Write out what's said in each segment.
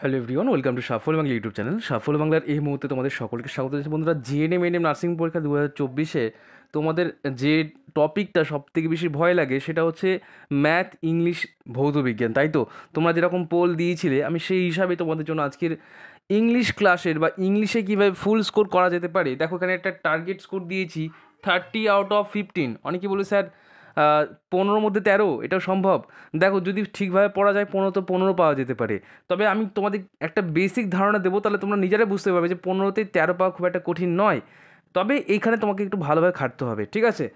hello everyone welcome to Saphal Bangla YouTube channel Saphal বাংলার এই মুহূর্তে তোমাদের সকলকে স্বাগত জানাচ্ছি বন্ধুরা জিএনএম এনএম নার্সিং পরীক্ষা দু হাজার চব্বিশে তোমাদের যে টপিকটা সব থেকে বেশি ভয় লাগে সেটা হচ্ছে ম্যাথ ইংলিশ ভৌত বিজ্ঞান তাই তো তোমরা যেরকম পোল দিয়েছিলে আমি সেই হিসাবে তোমাদের জন্য আজকের ইংলিশ ক্লাসের বা ইংলিশে কীভাবে ফুল স্কোর করা যেতে পারে দেখো এখানে একটা টার্গেট স্কোর দিয়েছি থার্টি আউট অফ ফিফটিন অনেকে বলে স্যার পনেরোর মধ্যে তেরো এটাও সম্ভব দেখো যদি ঠিকভাবে পড়া যায় পনেরো তো পনেরো পাওয়া যেতে পারে তবে আমি তোমাদের একটা বেসিক ধারণা দেবো তাহলে তোমরা নিজেরাই বুঝতে পারবে যে পনেরোতে তেরো পাওয়া খুব একটা কঠিন নয় তবে এইখানে তোমাকে একটু ভালোভাবে খাটতে হবে ঠিক আছে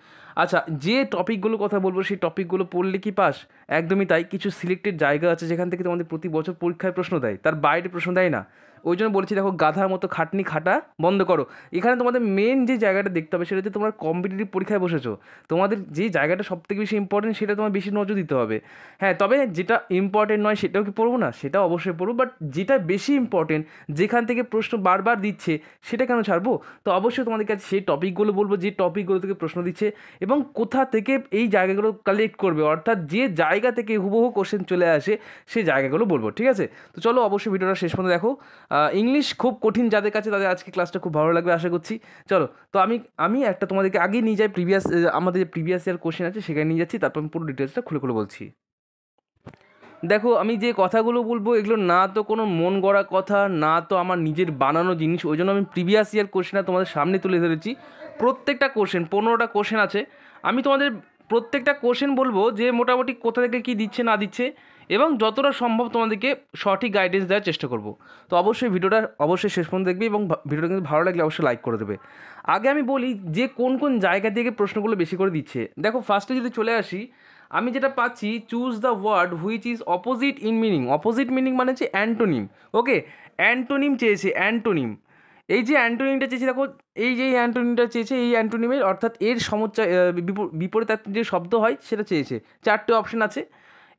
আচ্ছা যে টপিকগুলো কথা বলবো সেই টপিকগুলো পড়লে কি পাস একদমই তাই কিছু সিলেক্টেড জায়গা আছে যেখান থেকে তোমাদের প্রতি বছর পরীক্ষায় প্রশ্ন দেয় তার বাইরে প্রশ্ন দেয় না ওই জন্য বলছি দেখো গাধার মতো খাটনি খাটা বন্ধ করো এখানে তোমাদের মেন যে জায়গাটা দেখতে হবে সেটা হচ্ছে কম্পিটিটিভ পরীক্ষায় বসেছো তোমাদের যে জায়গাটা সবথেকে বেশি ইম্পর্টেন্ট সেটা তোমার বেশি নজর দিতে হবে হ্যাঁ তবে যেটা ইম্পর্টেন্ট নয় সেটাও কি পড়বো না সেটা অবশ্যই পড়বো বাট যেটা বেশি ইম্পর্টেন্ট যেখান থেকে প্রশ্ন বারবার দিচ্ছে সেটা কেন ছাড়বো তো অবশ্যই তোমাদের কাছে সেই টপিকগুলো বলবো যে টপিকগুলো থেকে প্রশ্ন দিচ্ছে এবং কোথা থেকে এই জায়গাগুলো কালেক্ট করবে অর্থাৎ যে জায়গা থেকে হুবহু কোশ্চেন চলে আসে সেই জায়গাগুলো বলবো ঠিক আছে তো চলো অবশ্যই ভিডিওটা শেষ পর্যন্ত দেখো ইংলিশ খুব কঠিন যাদের কাছে তাদের আজকে ক্লাসটা খুব ভালো লাগবে আশা করছি চলো তো আমি আমি একটা তোমাদেরকে আগেই নিয়ে যাই প্রিভিয়াস আমাদের যে প্রিভিয়াস ইয়ার কোশ্চেন আছে সেখানে নিয়ে যাচ্ছি তারপর আমি পুরো ডিটেলসটা খুলে খুলে বলছি দেখো আমি যে কথাগুলো বলবো এগুলো না তো কোনো মন গড়া কথা না তো আমার নিজের বানানো জিনিস ওই জন্য আমি প্রিভিয়াস ইয়ার কোশ্চেনটা তোমাদের সামনে তুলে ধরেছি প্রত্যেকটা কোশ্চেন পনেরোটা কোশ্চেন আছে আমি তোমাদের প্রত্যেকটা কোশ্চেন বলবো যে মোটামুটি কোথা থেকে কী দিচ্ছে না দিচ্ছে এবং যতটা সম্ভব তোমাদেরকে সঠিক গাইডেন্স দেওয়ার চেষ্টা করব তো অবশ্যই ভিডিওটা অবশ্যই শেষ পর্যন্ত দেখবে এবং ভিডিওটা কিন্তু ভালো লাগলে অবশ্যই লাইক করে দেবে আগে আমি বলি যে কোন কোন জায়গা থেকে প্রশ্নগুলো বেশি করে দিচ্ছে দেখো ফার্স্টে যদি চলে আসি আমি যেটা পাচ্ছি choose the word which is opposite in meaning opposite meaning মানে হচ্ছে অ্যান্টোনিম ওকে অ্যান্টোনিম চেয়েছে অ্যান্টোনিম এই যে অ্যান্টোনিমটা চেয়েছে দেখো এই যে অ্যান্টোনিমটা চেয়েছে এই অ্যান্টোনিমের অর্থাৎ এর সমুচ্চয় বিপরীতার্থী যে শব্দ হয় সেটা চেয়েছে চারটে অপশন আছে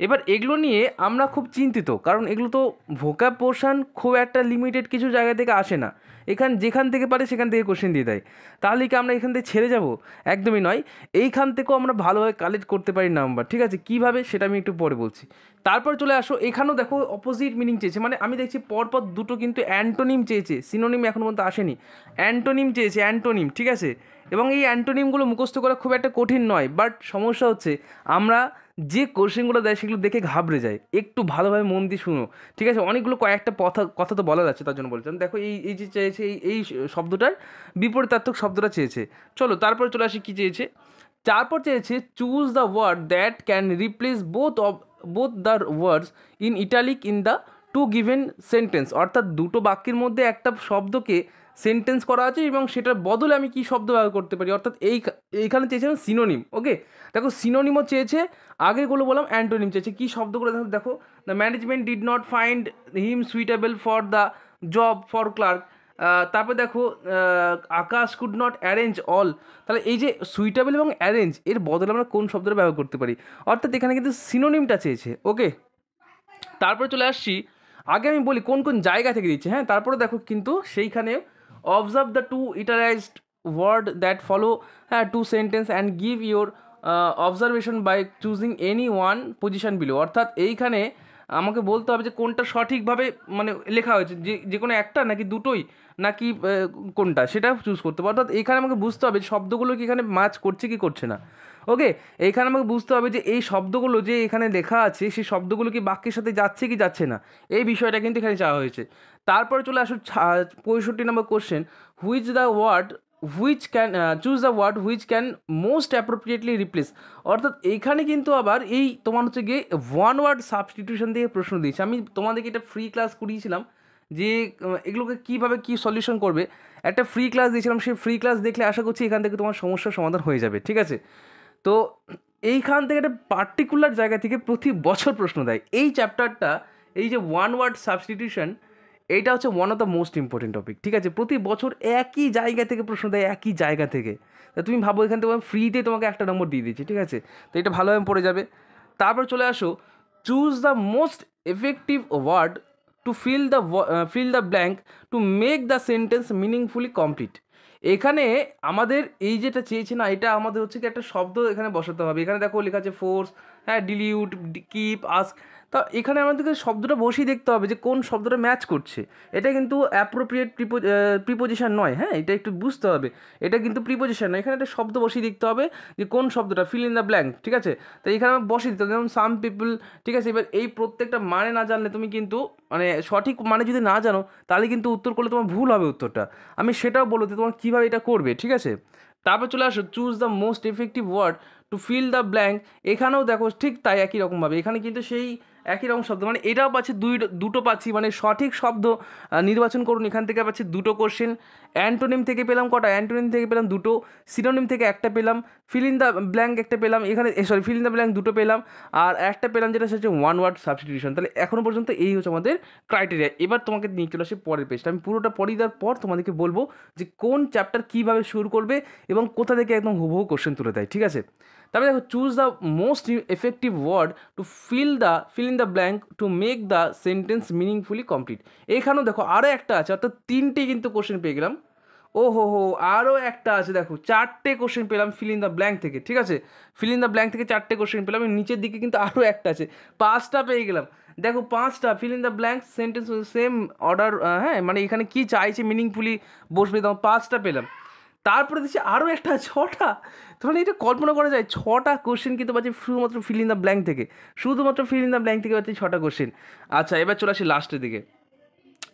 এবার এগুলো নিয়ে আমরা খুব চিন্তিত কারণ এগুলো তো ভোকা পোর্শান খুব একটা লিমিটেড কিছু জায়গা থেকে আসে না এখান যেখান থেকে পারে সেখান থেকে কোশ্চেন দিয়ে দেয় তাহলে কি আমরা এখান থেকে ছেড়ে যাব একদমই নয় এইখান থেকেও আমরা ভালোভাবে কালেক্ট করতে পারি নাম্বার ঠিক আছে কিভাবে সেটা আমি একটু পরে বলছি তারপর চলে আসো এখানেও দেখো অপোজিট মিনিং চেয়েছে মানে আমি দেখছি পরপর দুটো কিন্তু অ্যান্টোনিম চেয়েছে সিনোনিম এখন পর্যন্ত আসেনি অ্যান্টোনিম চেয়েছে অ্যান্টোনিম ঠিক আছে এবং এই অ্যান্টোনিমগুলো মুখস্থ করা খুব একটা কঠিন নয় বাট সমস্যা হচ্ছে আমরা যে কোশ্চেনগুলো দেয় সেগুলো দেখে ঘাবড়ে যায় একটু ভালোভাবে মন দিয়ে শুনো ঠিক আছে অনেকগুলো কয়েকটা কথা কথা তো বলা যাচ্ছে তার জন্য বলছেন দেখো এই এই যে চেয়েছে এই এই শব্দটার বিপরীতার্থক শব্দটা চেয়েছে চলো তারপরে চলে আসি কী চেয়েছে তারপর চেয়েছে choose the word that can replace both of both the words in italic in the two given sentence অর্থাৎ দুটো বাক্যের মধ্যে একটা শব্দকে সেন্টেন্স করা আছে এবং সেটার বদলে আমি কি শব্দ ব্যবহার করতে পারি অর্থাৎ এই এইখানে চেয়েছেন সিনোনিম ওকে দেখো সিনোনিমও চেয়েছে আগেগুলো বললাম অ্যান্টোনিম চেয়েছে কী শব্দগুলো দেখো দেখো the management did not find him suitable for the job for clerk তারপর দেখো Akash could not arrange all তাহলে এই যে সুইটেবল এবং অ্যারেঞ্জ এর বদলে আমরা কোন শব্দটা ব্যবহার করতে পারি অর্থাৎ এখানে কিন্তু সিনোনিমটা চেয়েছে ওকে তারপরে চলে আসছি আগে আমি বলি কোন কোন জায়গা থেকে দিচ্ছে হ্যাঁ তারপরে দেখো কিন্তু সেইখানে Observe the two italicized word that follow uh, two sentence and give your uh, observation by choosing any one position below অর্থাৎ এইখানে আমাকে বলতে হবে যে কোনটা সঠিকভাবে মানে লেখা হয়েছে যে যে কোনো একটা নাকি দুটোই নাকি কোনটা সেটা চুজ করতে হবে অর্থাৎ এখানে আমাকে বুঝতে হবে শব্দগুলো কি এখানে মাছ করছে কি করছে না ওকে এইখানে আমাকে বুঝতে হবে যে এই শব্দগুলো যে এখানে লেখা আছে সেই শব্দগুলো কি বাক্যের সাথে যাচ্ছে কি যাচ্ছে না এই বিষয়টা কিন্তু এখানে চাওয়া হয়েছে তারপরে চলে আসুন পঁয়ষট্টি number question which the word which can choose the word which can most appropriately replace অর্থাৎ এইখানে কিন্তু আবার এই তোমার হচ্ছে গিয়ে ওয়ান ওয়ার্ড সাবস্টিটিউশন দিয়ে প্রশ্ন দিয়েছে আমি তোমাদেরকে এটা ফ্রি ক্লাস করিয়েছিলাম যে এগুলোকে কীভাবে কী সলিউশন করবে একটা ফ্রি ক্লাস দিয়েছিলাম সেই ফ্রি ক্লাস দেখলে আশা করছি এখান থেকে তোমার সমস্যার সমাধান হয়ে যাবে ঠিক আছে তো এইখান থেকে একটা পার্টিকুলার জায়গা থেকে প্রতি বছর প্রশ্ন দেয় এই চ্যাপ্টারটা এই যে ওয়ান ওয়ার্ড সাবস্টিটিউশন এইটা হচ্ছে one of the most important topic ঠিক আছে প্রতি বছর একই জায়গা থেকে প্রশ্ন দেয় একই জায়গা থেকে তা তুমি ভাবো এখান থেকে ফ্রিতে তোমাকে একটা নম্বর দিয়ে দিচ্ছি ঠিক আছে তো এটা ভালোভাবে পড়ে যাবে তারপর চলে আসো choose the most effective word to fill the fill the blank to make the sentence meaningfully complete এখানে আমাদের এই যেটা চেয়েছে না এটা আমাদের হচ্ছে কি একটা শব্দ এখানে বসাতে হবে এখানে দেখো লেখা আছে ফোর্স হ্যাঁ ডিলিউট কিপ আস্ক তা এখানে আমাদেরকে শব্দটা বসেই দেখতে হবে যে কোন শব্দটা ম্যাচ করছে এটা কিন্তু অ্যাপ্রোপ্রিয়েট প্রিপোজিশন নয় হ্যাঁ এটা একটু বুঝতে হবে এটা কিন্তু প্রিপোজিশন নয় এখানে একটা শব্দ বসিয়ে দেখতে হবে যে কোন শব্দটা ফিল ইন দ্য ব্ল্যাঙ্ক ঠিক আছে তো এখানে আমার বসিয়ে দিতে হবে যেমন সাম পিপল ঠিক আছে এবার এই প্রত্যেকটা মানে না জানলে তুমি কিন্তু মানে সঠিক মানে যদি না জানো তাহলে কিন্তু উত্তর করলে তোমার ভুল হবে উত্তরটা আমি সেটাও বলো যে তোমার কীভাবে এটা করবে ঠিক আছে তারপর চলে আসো choose the most effective word to fill the blank এখানেও দেখো ঠিক তাই একই রকমভাবে এখানে কিন্তু সেই একই রকম শব্দ মানে এটাও পাচ্ছি দুই দুটো পাচ্ছি মানে সঠিক শব্দ নির্বাচন করুন এখান থেকে পাচ্ছি দুটো কোশ্চেন অ্যান্টোনিম থেকে পেলাম কটা অ্যান্টোনিম থেকে পেলাম দুটো সিনোনিম থেকে একটা পেলাম ফিল ইন দ্য ব্ল্যাঙ্ক একটা পেলাম এখানে sorry fill in the blank দুটো পেলাম আর একটা পেলাম যেটা হচ্ছে ওয়ান ওয়ার্ড সাবস্টিটিউশন তাহলে এখনও পর্যন্ত এই হচ্ছে আমাদের ক্রাইটেরিয়া এবার তোমাকে নিয়ে চলে আসে পরের পেজটা আমি পুরোটা পড়িয়ে দেওয়ার পর তোমাদেরকে বলবো যে কোন চ্যাপ্টার কীভাবে শুরু করবে এবং কোথা থেকে একদম হুবহু কোশ্চেন তুলে দেয় ঠিক আছে তারপরে দেখো choose the most effective word to fill the fill in the blank to make the sentence meaningfully complete এখানেও দেখো আরও একটা আছে অর্থাৎ তিনটে কিন্তু কোশ্চেন পেয়ে গেলাম ও হো হো আরও একটা আছে দেখো চারটে কোশ্চেন পেলাম ফিল ইন দ্য ব্ল্যাঙ্ক থেকে ঠিক আছে ফিল ইন দ্য ব্ল্যাঙ্ক থেকে চারটে কোশ্চেন পেলাম নিচের দিকে কিন্তু আরও একটা আছে পাঁচটা পেয়ে গেলাম দেখো পাঁচটা fill in the blank sentence same order হ্যাঁ মানে এখানে কী চাইছে মিনিংফুলি বসবে তখন পাঁচটা পেলাম তারপরে দিচ্ছে আরও একটা ছটা তাহলে এটা কল্পনা করা যায় ছটা কোশ্চেন কিন্তু পাচ্ছি শুধুমাত্র ফিল ইন দ্য ব্ল্যাঙ্ক থেকে শুধুমাত্র ফিল ইন দ্য ব্ল্যাঙ্ক থেকে পাচ্ছি ছটা কোশ্চেন আচ্ছা এবার চলে আসি লাস্টের দিকে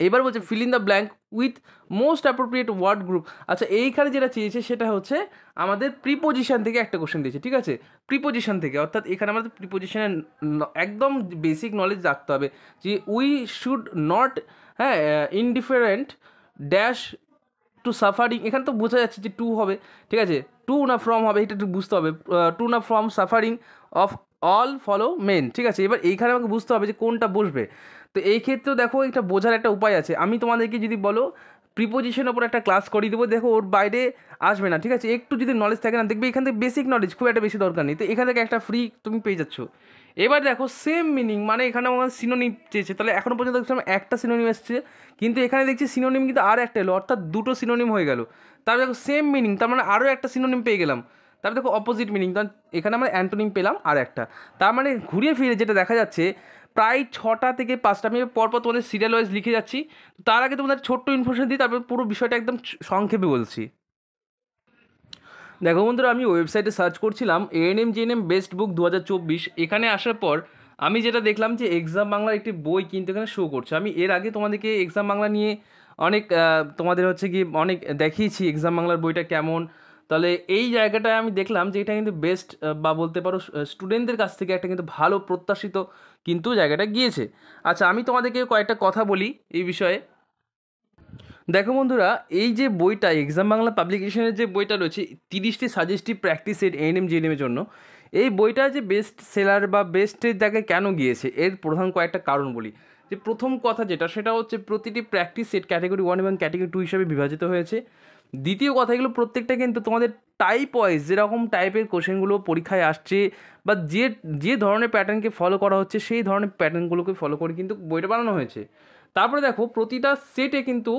এবার বলছে fill in the blank with most appropriate word group আচ্ছা এইখানে যেটা চেয়েছে সেটা হচ্ছে আমাদের প্রিপোজিশন থেকে একটা কোশ্চেন দিয়েছে ঠিক আছে প্রিপোজিশন থেকে অর্থাৎ এখানে আমাদের প্রিপোজিশনের একদম বেসিক নলেজ রাখতে হবে যে উই শুড নট হ্যাঁ ইনডিফারেন্ট ড্যাশ টু সাফারিং এখানে তো বোঝা যাচ্ছে যে টু হবে ঠিক আছে টু না ফ্রম হবে এটা একটু বুঝতে হবে টু না from suffering of all fellow men ঠিক আছে এবার এইখানে আমাকে বুঝতে হবে যে কোনটা বসবে তো এই ক্ষেত্রেও দেখো এটা বোঝার একটা উপায় আছে আমি তোমাদেরকে যদি বলো প্রিপোজিশনের ওপর একটা ক্লাস করিয়ে দেবো দেখো ওর বাইরে আসবে না ঠিক আছে একটু যদি নলেজ থাকে না দেখবে এখান থেকে বেসিক নলেজ খুব একটা বেশি দরকার নেই তো এখান থেকে একটা ফ্রি তুমি পেয়ে যাচ্ছ এবার দেখো সেম মিনিং মানে এখানে আমার সিনোনিম চেয়েছে তাহলে এখনও পর্যন্ত দেখছিলাম একটা সিনোনিম এসছে কিন্তু এখানে দেখছি সিনোনিম কিন্তু আর একটা এলো অর্থাৎ দুটো সিনোনিম হয়ে গেল তারপর দেখো সেম মিনিং তার মানে, মানে আরও একটা সিনোনিম পেয়ে গেলাম তারপর মানে দেখো অপোজিট মিনিং কারণ এখানে আমরা অ্যান্টোনিম পেলাম আর একটা তার মানে ঘুরিয়ে ফিরে যেটা দেখা যাচ্ছে প্রায় ছটা থেকে পাঁচটা আমি পরপর তোমাদের সিরিয়াল ওয়াইজ লিখে যাচ্ছি তার আগে তোমাদের ছোট্ট ইনফরমেশন দিই তারপর পুরো বিষয়টা একদম সংক্ষেপে বলছি দেখো বন্ধুরা আমি ওয়েবসাইটে সার্চ করছিলাম A N N M best book দু এখানে আসার পর আমি যেটা দেখলাম যে এক্সাম বাংলার একটি বই কিন্তু এখানে শো করছে আমি এর আগে তোমাদেরকে এক্সাম বাংলা নিয়ে অনেক তোমাদের হচ্ছে কি অনেক দেখিয়েছি এক্সাম বাংলার বইটা কেমন তাহলে এই জায়গাটায় আমি দেখলাম যে এটা কিন্তু বেস্ট বা বলতে পারো স্টুডেন্টদের কাছ থেকে একটা কিন্তু ভালো প্রত্যাশিত কিন্তু জায়গাটা গিয়েছে আচ্ছা আমি তোমাদেরকে কয়েকটা কথা বলি এই বিষয়ে দেখো বন্ধুরা এই যে বইটা এক্সাম বাংলা পাবলিকেশনের যে বইটা রয়েছে তিরিশটি সাজেস্টি প্র্যাকটিস এম এএনএম এর জন্য এই বইটা যে বেস্ট সেলার বা বেস্টের জায়গায় কেন গিয়েছে এর প্রধান কয়েকটা কারণ বলি যে প্রথম কথা যেটা সেটা হচ্ছে প্রতিটি প্র্যাকটিস সেট ক্যাটাগরি ওয়ান এবং ক্যাটাগরি টু হিসাবে বিভাজিত হয়েছে দ্বিতীয় কথা এগুলো প্রত্যেকটা কিন্তু তোমাদের টাইপ ওয়াইজ যেরকম টাইপের কোশ্চেনগুলো পরীক্ষায় আসছে বা যে যে ধরনের প্যাটার্নকে ফলো করা হচ্ছে সেই ধরনের প্যাটার্নগুলোকে ফলো করে কিন্তু বইটা বানানো হয়েছে তারপরে দেখো প্রতিটা সেটে কিন্তু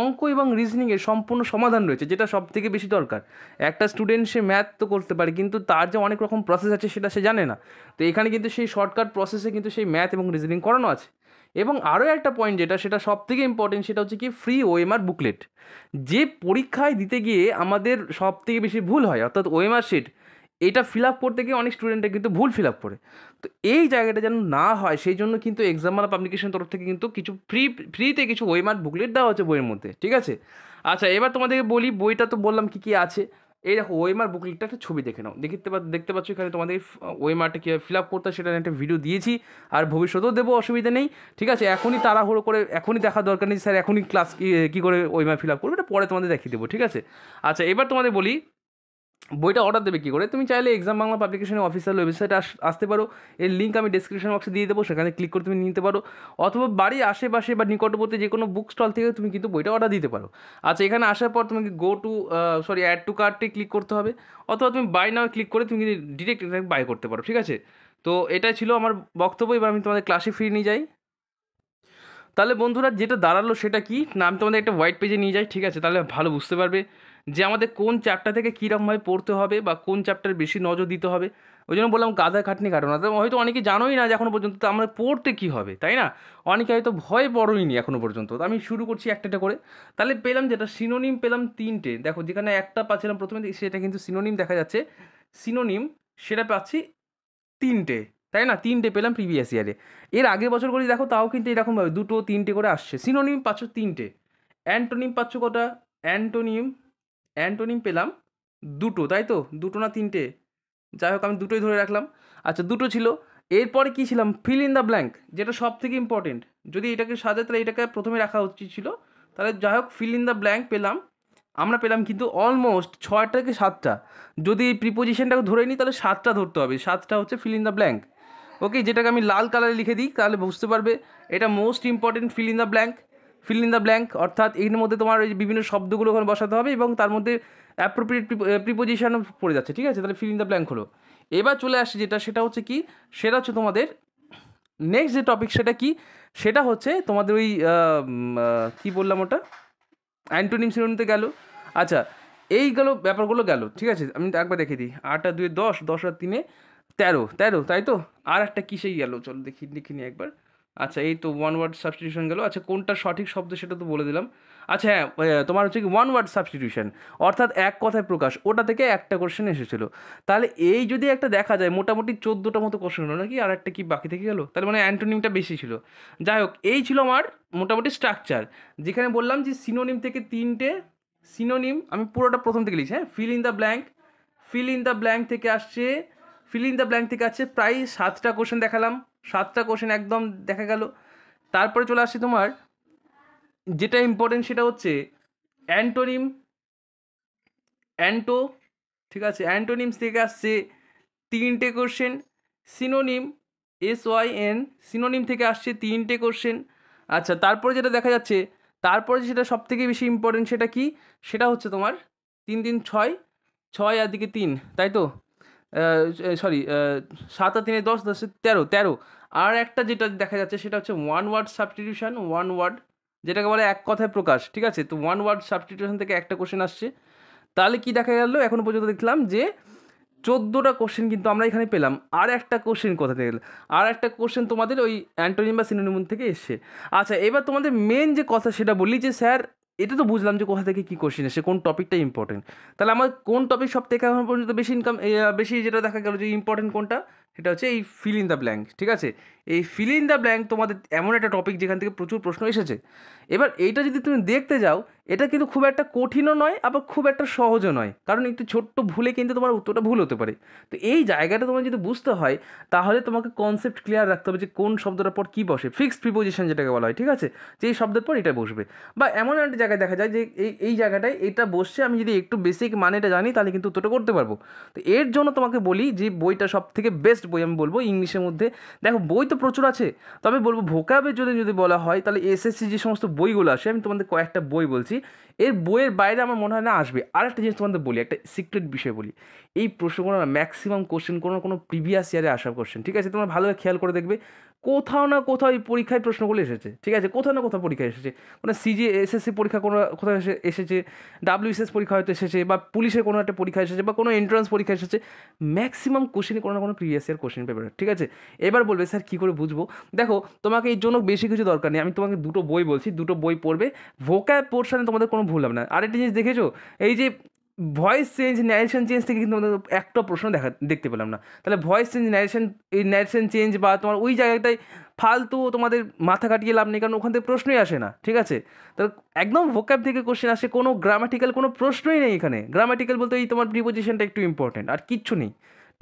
অঙ্ক এবং রিজনিংয়ের সম্পূর্ণ সমাধান রয়েছে যেটা সব থেকে বেশি দরকার একটা স্টুডেন্ট সে ম্যাথ তো করতে পারে কিন্তু তার যে অনেক রকম প্রসেস আছে সেটা সে জানে না তো এখানে কিন্তু সেই শর্টকাট প্রসেসে কিন্তু সেই ম্যাথ এবং রিজনিং করানো আছে এবং আরও একটা পয়েন্ট যেটা সেটা সব থেকে ইম্পর্টেন্ট সেটা হচ্ছে কি ফ্রি ওএমআর বুকলেট যে পরীক্ষায় দিতে গিয়ে আমাদের সব থেকে বেশি ভুল হয় অর্থাৎ ওএমআর শিট এটা ফিল আপ করতে গিয়ে অনেক স্টুডেন্টরা কিন্তু ভুল ফিল আপ করে তো এই জায়গাটা যেন না হয় সেই জন্য কিন্তু এক্সাম মালা পাবলিকেশন তরফ থেকে কিন্তু কিছু ফ্রি ফ্রিতে কিছু ওয়েমার বুকলেট দেওয়া হচ্ছে বইয়ের মধ্যে ঠিক আছে আচ্ছা এবার তোমাদেরকে বলি বইটা তো বললাম কী কী আছে এই দেখো ওয়েমার বুকলেটটা একটা ছবি দেখে নাও দেখতে দেখতে পাচ্ছ এখানে তোমাদের ওয়েমারটা কীভাবে ফিল আপ করতে সেটা একটা ভিডিও দিয়েছি আর ভবিষ্যতেও দেবো অসুবিধা নেই ঠিক আছে এখনই তাড়াহুড়ো করে এখনই দেখা দরকার নেই স্যার এখনই ক্লাস কী করে ওয়েমার ফিল আপ করবে এটা পরে তোমাদের দেখিয়ে দেবো ঠিক আছে আচ্ছা এবার তোমাদের বলি বইটা অর্ডার দেবে কী করে তুমি চাইলে এক্সাম বাংলা পাবলিকেশনের অফিসিয়াল ওয়েবসাইটে আসতে পারো এর লিঙ্ক আমি ডিসক্রিপশন বক্সে দিয়ে দেবো সেখানে ক্লিক করে তুমি নিতে পারো অথবা বাড়ির আশেপাশে বা নিকটবর্তী যে কোনো বুক স্টল থেকে তুমি কিন্তু বইটা অর্ডার দিতে পারো আচ্ছা এখানে আসার পর তোমাকে go to sorry add to কার্টে ক্লিক করতে হবে অথবা তুমি বাই নাও ক্লিক করে তুমি কিন্তু ডিরেক্ট বাই করতে পারো ঠিক আছে তো এটাই ছিল আমার বক্তব্য এবার আমি তোমাদের ক্লাসে ফিরে নিয়ে যাই তাহলে বন্ধুরা যেটা দাঁড়ালো সেটা কি না আমি তোমাদের একটা হোয়াইট পেজে নিয়ে যাই ঠিক আছে তাহলে ভালো বুঝতে পারবে যে আমাদের কোন চ্যাপ্টার থেকে কীরকমভাবে পড়তে হবে বা কোন চ্যাপ্টার বেশি নজর দিতে হবে ওই জন্য বললাম গাদা খাটনি কাটানো তো হয়তো অনেকে জানোই না যে এখনও পর্যন্ত তো আমরা পড়তে কী হবে তাই না অনেকে হয়তো ভয় নি এখনও পর্যন্ত তো আমি শুরু করছি একটা করে তাহলে পেলাম যেটা সিনোনিম পেলাম তিনটে দেখো যেখানে একটা পাচ্ছিলাম প্রথমে সেটা কিন্তু সিনোনিম দেখা যাচ্ছে সিনোনিম সেটা পাচ্ছি তিনটে তাই না তিনটে পেলাম প্রিভিয়াস ইয়ারে এর আগের বছরগুলি দেখো তাও কিন্তু এরকমভাবে দুটো তিনটে করে আসছে সিনোনিম পাচ্ছ তিনটে অ্যান্টোনিম পাচ্ছ কটা অ্যান্টোনিম অ্যান্টোনিম পেলাম দুটো তাই তো দুটো না তিনটে যাই হোক আমি দুটোই ধরে রাখলাম আচ্ছা দুটো ছিল এরপরে কী ছিলাম ফিল ইন দ্য ব্ল্যাঙ্ক যেটা সব থেকে ইম্পর্টেন্ট যদি এটাকে সাজায় তাহলে এটাকে প্রথমে রাখা উচিত ছিল তাহলে যাই হোক ফিল ইন দ্য ব্ল্যাঙ্ক পেলাম আমরা পেলাম কিন্তু অলমোস্ট কি সাতটা যদি এই প্রিপোজিশনটাকে ধরে নিই তাহলে সাতটা ধরতে হবে সাতটা হচ্ছে fill in the blank okay যেটাকে আমি লাল কালারে লিখে দিই তাহলে বুঝতে পারবে এটা most important fill in the blank fill in the blank অর্থাৎ এর মধ্যে তোমার ওই বিভিন্ন শব্দগুলো ওখানে বসাতে হবে এবং তার মধ্যে অ্যাপ্রোপ্রিয়েট প্রিপোজিশানও পড়ে যাচ্ছে ঠিক আছে তাহলে ফিল ইন দ্য ব্ল্যাঙ্ক হলো এবার চলে আসে যেটা সেটা হচ্ছে কি সেটা হচ্ছে তোমাদের নেক্সট যে টপিক সেটা কি সেটা হচ্ছে তোমাদের ওই কি বললাম ওটা অ্যান্টোনিম সিনোনিতে গেল আচ্ছা এই গেল ব্যাপারগুলো গেল ঠিক আছে আমি একবার দেখে দিই আটটা দুই দশ দশ আর তিনে তেরো তেরো তাই তো আর একটা কিসেই গেল চলো দেখি লিখে নিই একবার আচ্ছা এই তো ওয়ান ওয়ার্ড সাবস্টিটিউশন গেল আচ্ছা কোনটা সঠিক শব্দ সেটা তো বলে দিলাম আচ্ছা হ্যাঁ তোমার হচ্ছে কি ওয়ান ওয়ার্ড সাবস্টিটিউশন অর্থাৎ এক কথায় প্রকাশ ওটা থেকে একটা কোশ্চেন এসেছিলো তাহলে এই যদি একটা দেখা যায় মোটামুটি চোদ্দোটা মতো কোশ্চেন হলো নাকি আর একটা কি বাকি থেকে গেলো তাহলে মানে অ্যান্টোনিমটা বেশি ছিল যাই হোক এই ছিল আমার মোটামুটি স্ট্রাকচার যেখানে বললাম যে সিনোনিম থেকে তিনটে সিনোনিম আমি পুরোটা প্রথম থেকে লিখছি হ্যাঁ fill in the blank fill in the blank থেকে আসছে ফিল ইন দ্য ব্ল্যাঙ্ক থেকে আসছে প্রায় সাতটা কোশ্চেন দেখালাম সাতটা কোশ্চেন একদম দেখা গেল তারপরে চলে আসছে তোমার যেটা ইম্পর্টেন্ট সেটা হচ্ছে অ্যান্টোনিম অ্যান্টো ঠিক আছে অ্যান্টোনিমস থেকে আসছে তিনটে question synonym S Y N synonym থেকে আসছে তিনটে কোশ্চেন আচ্ছা তারপরে যেটা দেখা যাচ্ছে তারপরে সেটা থেকে বেশি ইম্পর্টেন্ট সেটা কি সেটা হচ্ছে তোমার তিন তিন ছয় ছয় আর দিকে তিন তাই তো সরি সাত আর তিনে দশ দশে তেরো তেরো আর একটা যেটা দেখা যাচ্ছে সেটা হচ্ছে one word substitution one word যেটাকে বলে এক কথায় প্রকাশ ঠিক আছে তো ওয়ান ওয়ার্ড সাবস্টিটিউশন থেকে একটা কোশ্চেন আসছে তাহলে কি দেখা গেল এখনও পর্যন্ত দেখলাম যে চোদ্দোটা কোশ্চেন কিন্তু আমরা এখানে পেলাম আর একটা কোশ্চেন কোথা থেকে আর একটা কোশ্চেন তোমাদের ওই অ্যান্টোনিম বা সিনোনিমন থেকে এসছে আচ্ছা এবার তোমাদের মেন যে কথা সেটা বলি যে স্যার এটা তো বুঝলাম যে কোথা থেকে কী কোশ্চেন সে কোন টপিকটা ইম্পর্টেন্ট তাহলে আমার কোন টপিক সব থেকে এখন পর্যন্ত বেশি ইনকাম বেশি যেটা দেখা গেল যে ইম্পর্টেন্ট কোনটা সেটা হচ্ছে এই ফিল ইন দ্য ব্ল্যাঙ্ক ঠিক আছে এই ফিল ইন দ্য ব্ল্যাঙ্ক তোমাদের এমন একটা টপিক যেখান থেকে প্রচুর প্রশ্ন এসেছে এবার এইটা যদি তুমি দেখতে যাও এটা কিন্তু খুব একটা কঠিনও নয় আবার খুব একটা সহজও নয় কারণ একটু ছোট্ট ভুলে কিন্তু তোমার উত্তরটা ভুল হতে পারে তো এই জায়গাটা তোমার যদি বুঝতে হয় তাহলে তোমাকে কনসেপ্ট ক্লিয়ার রাখতে হবে যে কোন শব্দটার পর কী বসে ফিক্সড প্রিপোজিশন যেটাকে বলা হয় ঠিক আছে যে এই শব্দের পর এটা বসবে বা এমন একটা জায়গায় দেখা যায় যে এই এই জায়গাটায় এটা বসছে আমি যদি একটু বেসিক মানেটা জানি তাহলে কিন্তু উত্তরটা করতে পারবো তো এর জন্য তোমাকে বলি যে বইটা সব থেকে বেস্ট বেস্ট বই আমি বলবো ইংলিশের মধ্যে দেখো বই তো প্রচুর আছে তবে বলবো ভোকাবের জন্য যদি বলা হয় তাহলে এসএসসি যে সমস্ত বইগুলো আসে আমি তোমাদের কয়েকটা বই বলছি এর বইয়ের বাইরে আমার মনে হয় না আসবে আর একটা জিনিস তোমাদের বলি একটা সিক্রেট বিষয় বলি এই প্রশ্নগুলো ম্যাক্সিমাম কোশ্চেন কোনো কোনো প্রিভিয়াস ইয়ারে আসা কোশ্চেন ঠিক আছে তোমরা ভালোভাবে খেয়াল করে দেখবে কোথাও না কোথাও এই পরীক্ষায় প্রশ্নগুলো এসেছে ঠিক আছে কোথাও না কোথাও পরীক্ষা এসেছে মানে সিজি এসএসসি পরীক্ষা কোনো কোথাও এসে এসেছে ডাব্লিউএসএস পরীক্ষা হয়তো এসেছে বা পুলিশের কোনো একটা পরীক্ষা এসেছে বা কোনো এন্ট্রান্স পরীক্ষা এসেছে ম্যাক্সিমাম কোশ্চেন কোনো না কোনো প্রিভিয়াস ইয়ার কোশ্চেন পেপার ঠিক আছে এবার বলবে স্যার কী করে বুঝবো দেখো তোমাকে এর জন্য বেশি কিছু দরকার নেই আমি তোমাকে দুটো বই বলছি দুটো বই পড়বে ভোকা পোর্শনে তোমাদের কোনো ভুল হবে না আরেকটা জিনিস দেখেছো এই যে ভয়েস চেঞ্জ ন্যারেশন চেঞ্জ থেকে কিন্তু আমাদের একটা প্রশ্ন দেখা দেখতে পেলাম না তাহলে ভয়েস চেঞ্জ ন্যারেশন এই ন্যারেশন চেঞ্জ বা তোমার ওই জায়গাটায় ফালতু তোমাদের মাথা কাটিয়ে লাভ নেই কারণ ওখান থেকে প্রশ্নই আসে না ঠিক আছে তো একদম ভোকাব থেকে কোশ্চেন আসে কোনো গ্রামাটিক্যাল কোনো প্রশ্নই নেই এখানে গ্রামাটিক্যাল বলতে এই তোমার প্রিপোজিশনটা একটু ইম্পর্টেন্ট আর কিচ্ছু নেই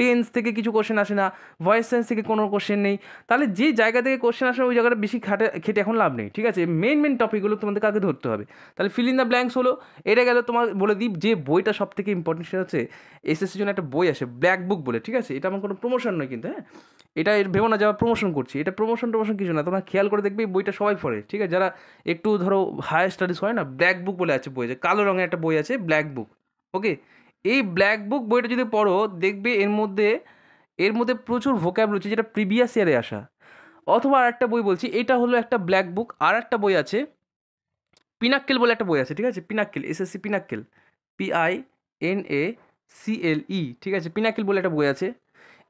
টেন্স থেকে কিছু কোশ্চেন আসে না ভয়েস সেন্স থেকে কোনো কোশ্চেন নেই তাহলে যে জায়গা থেকে কোশ্চেন আসে ওই জায়গাটা বেশি খাটে খেটে এখন লাভ নেই ঠিক আছে মেন মেন টপিকগুলো তোমাদের কাকে ধরতে হবে তাহলে ফিল ইন দ্য ব্ল্যাঙ্কস হলো এটা গেলে তোমার বলে দিই যে বইটা সব থেকে ইম্পর্টেন্ট সেটা হচ্ছে এসএসসির জন্য একটা বই আসে ব্ল্যাক বুক বলে ঠিক আছে এটা আমার কোনো প্রমোশন নয় কিন্তু হ্যাঁ এটা এর ভেবো না যাওয়া প্রমোশন করছি এটা প্রমোশন টমোশন কিছু না তোমরা খেয়াল করে দেখবে বইটা সবাই পড়ে ঠিক আছে যারা একটু ধরো হায়ার স্টাডিজ হয় না ব্ল্যাক বুক বলে আছে বই যে কালো রঙের একটা বই আছে ব্ল্যাক বুক ওকে এই ব্ল্যাক বুক বইটা যদি পড়ো দেখবে এর মধ্যে এর মধ্যে প্রচুর ভোক্যাব রয়েছে যেটা প্রিভিয়াস ইয়ারে আসা অথবা আর একটা বই বলছি এটা হলো একটা ব্ল্যাক বুক আর একটা বই আছে পিনাক্কেল বলে একটা বই আছে ঠিক আছে Pinnacle SSC Pinnacle P I N A E ঠিক আছে পিনাক্কেল বলে একটা বই আছে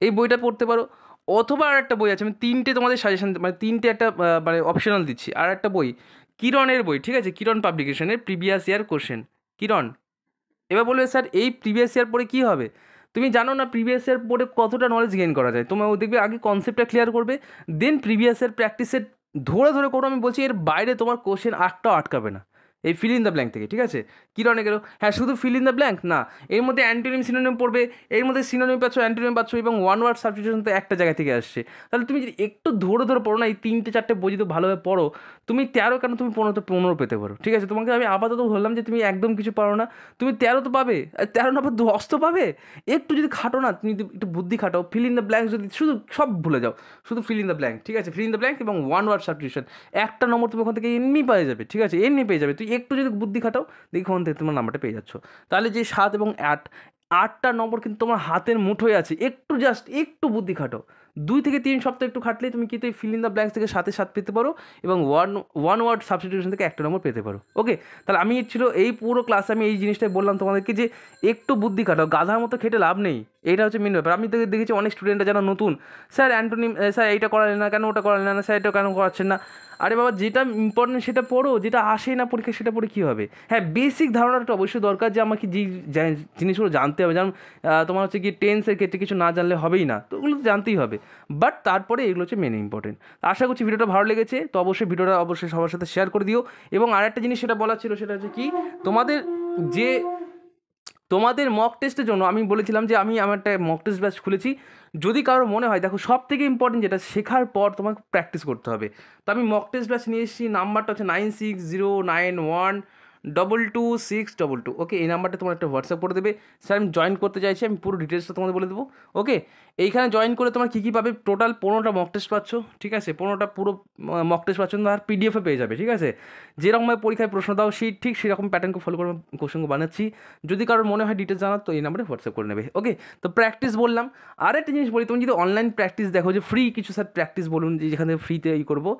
এই বইটা পড়তে পারো অথবা আর একটা বই আছে আমি তিনটে তোমাদের সাজেশন মানে তিনটে একটা মানে অপশনাল দিচ্ছি আর একটা বই কিরণের বই ঠিক আছে কিরণ পাবলিকেশনের প্রিভিয়াস ইয়ার কোশ্চেন কিরণ এবার বলবে স্যার এই প্রিভিয়াস ইয়ার পরে কী হবে তুমি জানো না প্রিভিয়াস ইয়ার পরে কতটা নলেজ গেইন করা যায় তোমার দেখবে আগে কনসেপ্টটা ক্লিয়ার করবে দেন প্রিভিয়াস ইয়ার প্র্যাকটিসের ধরে ধরে করো আমি বলছি এর বাইরে তোমার কোশ্চেন আটটাও আটকাবে না এই ফিল ইন দ্য ব্ল্যাঙ্ক থেকে ঠিক আছে কী রনে গেল হ্যাঁ শুধু ফিল ইন দ্য ব্ল্যাঙ্ক না এর মধ্যে অ্যান্টোনিম সিনোনিম পড়বে এর মধ্যে সিনোনিম পাচ্ছ অ্যান্টোনিম পাচ্ছ এবং ওয়ান ওয়ার্ড সাবস্টিটিউশন তো একটা জায়গা থেকে আসছে তাহলে তুমি যদি একটু ধরে ধরে পড়ো না এই তিনটে চারটে বই যদি ভালোভাবে পড়ো তুমি তেরো কেন তুমি পনেরোতে পনেরো পেতে পারো ঠিক আছে তোমাকে আমি আপাতত ধরলাম যে তুমি একদম কিছু পারো না তুমি তেরো তো পাবে তেরো না দশ তো পাবে একটু যদি খাটো না তুমি একটু বুদ্ধি খাটাও ফিল ইন দ্য ব্ল্যাঙ্ক যদি শুধু সব ভুলে যাও শুধু ফিল ইন দ্য ব্ল্যাঙ্ক ঠিক আছে ফিল ইন দ্য ব্ল্যাঙ্ক এবং ওয়ান ওয়ার্ড সাবস্ক্রিপশন একটা নম্বর তুমি ওখান থেকে এমনি পেয়ে যাবে ঠিক আছে এমনি পেয়ে যাবে তুই একটু যদি বুদ্ধি খাটাও দেখি ওখান থেকে তোমার নাম্বারটা পেয়ে যাচ্ছ তাহলে যে সাত এবং আট আটটা নম্বর কিন্তু তোমার হাতের মুঠোয় আছে একটু জাস্ট একটু বুদ্ধি খাটো দুই থেকে তিন সপ্তাহ একটু খাটলেই তুমি কিন্তু এই ফিল ইন দ্য ব্ল্যাঙ্কস থেকে সাথে সাথে পেতে পারো এবং ওয়ান ওয়ান ওয়ার্ড সাবস্টিটিউশন থেকে একটা নম্বর পেতে পারো ওকে তাহলে আমি ছিল এই পুরো ক্লাসে আমি এই জিনিসটাই বললাম তোমাদেরকে যে একটু বুদ্ধি খাটাও গাধার মতো খেটে লাভ নেই এটা হচ্ছে মেন ব্যাপার আমি তো দেখেছি অনেক স্টুডেন্টরা যারা নতুন স্যার অ্যান্টনি স্যার এইটা করালেন না কেন ওটা করালেন না স্যার এটা কেন করাচ্ছেন না আরে বাবা যেটা ইম্পর্টেন্ট সেটা পড়ো যেটা আসে না পরীক্ষা সেটা পড়ে কী হবে হ্যাঁ বেসিক ধারণাটা অবশ্যই দরকার যে আমাকে যে জিনিসগুলো জানতে হবে যেমন তোমার হচ্ছে কি টেন্সের ক্ষেত্রে কিছু না জানলে হবেই না তো ওগুলো জানতেই হবে বাট তারপরে এগুলো হচ্ছে মেন ইম্পর্টেন্ট আশা করছি ভিডিওটা ভালো লেগেছে তো অবশ্যই ভিডিওটা অবশ্যই সবার সাথে শেয়ার করে দিও এবং আরেকটা জিনিস সেটা বলা ছিল সেটা হচ্ছে কি তোমাদের যে তোমাদের মক টেস্টের জন্য আমি বলেছিলাম যে আমি আমার একটা মক টেস্ট ব্যাচ খুলেছি যদি কারোর মনে হয় দেখো সব থেকে ইম্পর্টেন্ট যেটা শেখার পর তোমাকে প্র্যাকটিস করতে হবে তো আমি মক টেস্ট ব্যাচ নিয়ে এসেছি নাম্বারটা হচ্ছে nine six zero nine one double two six double two okay এই নাম্বারটা তোমার একটা হোয়াটসঅ্যাপ করে দেবে স্যার আমি জয়েন করতে চাইছি আমি পুরো ডিটেলসটা তোমাদের বলে দেবো ওকে এইখানে জয়েন করে তোমার কী কী পাবে টোটাল পনেরোটা মক টেস্ট পাচ্ছ ঠিক আছে পনেরোটা পুরো মক টেস্ট পাচ্ছ আর পিডিএফে পেয়ে যাবে ঠিক আছে যেরকমভাবে পরীক্ষায় প্রশ্ন দাও সেই ঠিক সেরকম প্যাটার্নকে ফলো করে কোশ্চেনকে বানাচ্ছি যদি কারোর মনে হয় ডিটেলস জানার তো এই নাম্বারে হোয়াটসঅ্যাপ করে নেবে ওকে তো প্র্যাকটিস বললাম আর একটা জিনিস বলি তুমি যদি অনলাইন প্র্যাকটিস দেখো যে ফ্রি কিছু স্যার প্র্যাকটিস বলুন যে যেখানে ফ্রিতে ই করবো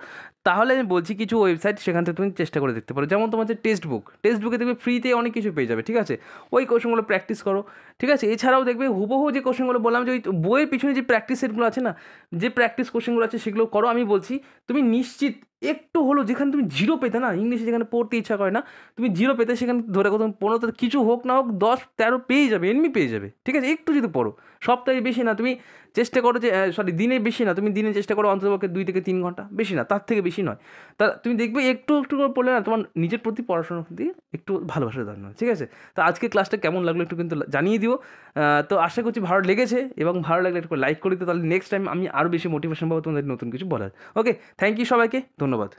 তাহলে আমি বলছি কিছু ওয়েবসাইট সেখান থেকে তুমি চেষ্টা করে দেখতে পারো যেমন তোমার যে টেক্সট বুক টেক্সট বুকে দেখবে ফ্রিতে অনেক কিছু পেয়ে যাবে ঠিক আছে ওই কোশ্চেনগুলো প্র্যাকটিস করো ঠিক আছে এছাড়াও দেখবে হুবহু যে কোশ্চেনগুলো বললাম যে ওই বইয়ের পিছনে যে প্র্যাকটিস সেটগুলো আছে না যে প্র্যাকটিস কোশ্চেনগুলো আছে সেগুলো করো আমি বলছি তুমি নিশ্চিত একটু হলো যেখানে তুমি জিরো পেতে না ইংলিশে যেখানে পড়তে ইচ্ছা করে না তুমি জিরো পেতে সেখানে ধরে কথা পনেরো কিছু হোক না হোক দশ তেরো পেয়ে যাবে এমনি পেয়ে যাবে ঠিক আছে একটু যদি পড়ো সপ্তাহে বেশি না তুমি চেষ্টা করো যে সরি দিনে বেশি না তুমি দিনে চেষ্টা করো অন্ততপক্ষে দুই থেকে তিন ঘন্টা বেশি না তার থেকে বেশি নয় তা তুমি দেখবে একটু একটু করে পড়লে না তোমার নিজের প্রতি পড়াশোনার প্রতি একটু ভালোবাসা জানো ঠিক আছে তো আজকে ক্লাসটা কেমন লাগলো একটু কিন্তু জানিয়ে দিও তো আশা করছি ভালো লেগেছে এবং ভালো লাগলে একটু লাইক করে তো তাহলে নেক্সট টাইম আমি আরও বেশি মোটিভেশন পাবো তোমাদের নতুন কিছু বলার ওকে থ্যাংক ইউ সবাইকে ধন্যবাদ ধন্যবাদ